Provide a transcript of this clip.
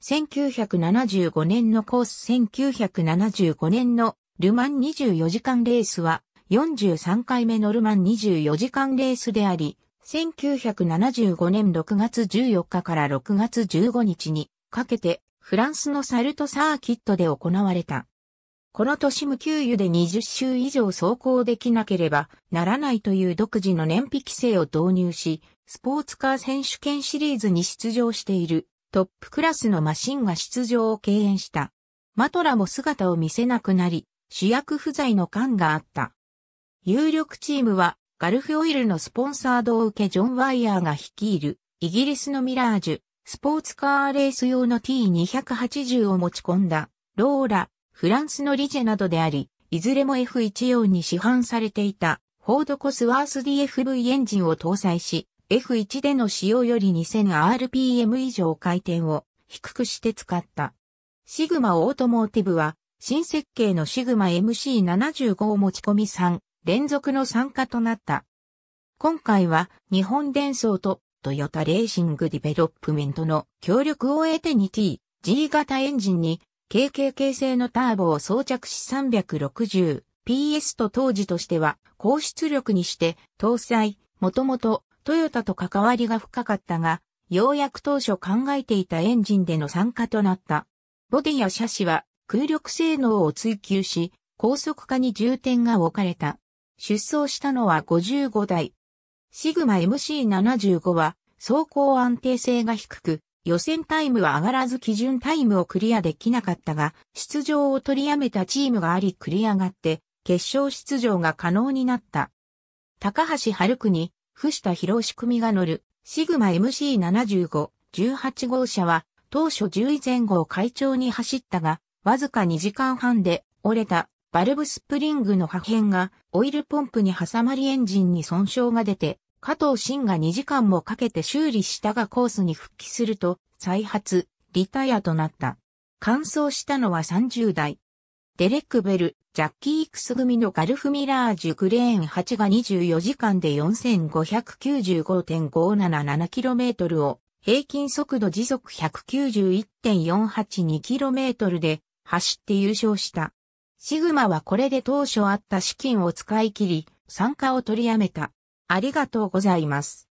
1975年のコース1975年のルマン24時間レースは43回目のルマン24時間レースであり、1975年6月14日から6月15日にかけてフランスのサルトサーキットで行われた。この年無給油で20周以上走行できなければならないという独自の燃費規制を導入し、スポーツカー選手権シリーズに出場しているトップクラスのマシンが出場を敬遠した。マトラも姿を見せなくなり、主役不在の感があった。有力チームは、ガルフオイルのスポンサードを受けジョン・ワイヤーが率いる、イギリスのミラージュ、スポーツカーレース用の T280 を持ち込んだ、ローラ、フランスのリジェなどであり、いずれも F1 用に市販されていた、フォードコスワース DFV エンジンを搭載し、F1 での使用より 2000rpm 以上回転を低くして使った。シグマオートモーティブは、新設計のシグマ MC75 を持ち込み3、連続の参加となった。今回は、日本電装とトヨタレーシングディベロップメントの協力を得て 2T、G 型エンジンに、KKK 製のターボを装着し 360PS と当時としては、高出力にして、搭載、もともとトヨタと関わりが深かったが、ようやく当初考えていたエンジンでの参加となった。ボディや車種は空力性能を追求し、高速化に重点が置かれた。出走したのは55台。シグマ MC75 は走行安定性が低く、予選タイムは上がらず基準タイムをクリアできなかったが、出場を取りやめたチームがあり繰り上がって、決勝出場が可能になった。高橋春に、伏田博仕組が乗る、シグマ MC75、18号車は、当初10位前後を快調に走ったが、わずか2時間半で折れたバルブスプリングの破片がオイルポンプに挟まりエンジンに損傷が出て、加藤慎が2時間もかけて修理したがコースに復帰すると、再発、リタイアとなった。完走したのは30代、デレック・ベル、ジャッキー・イクス組のガルフ・ミラージュ・クレーン8が24時間で 4595.577km を平均速度時速 191.482km で走って優勝した。シグマはこれで当初あった資金を使い切り、参加を取りやめた。ありがとうございます。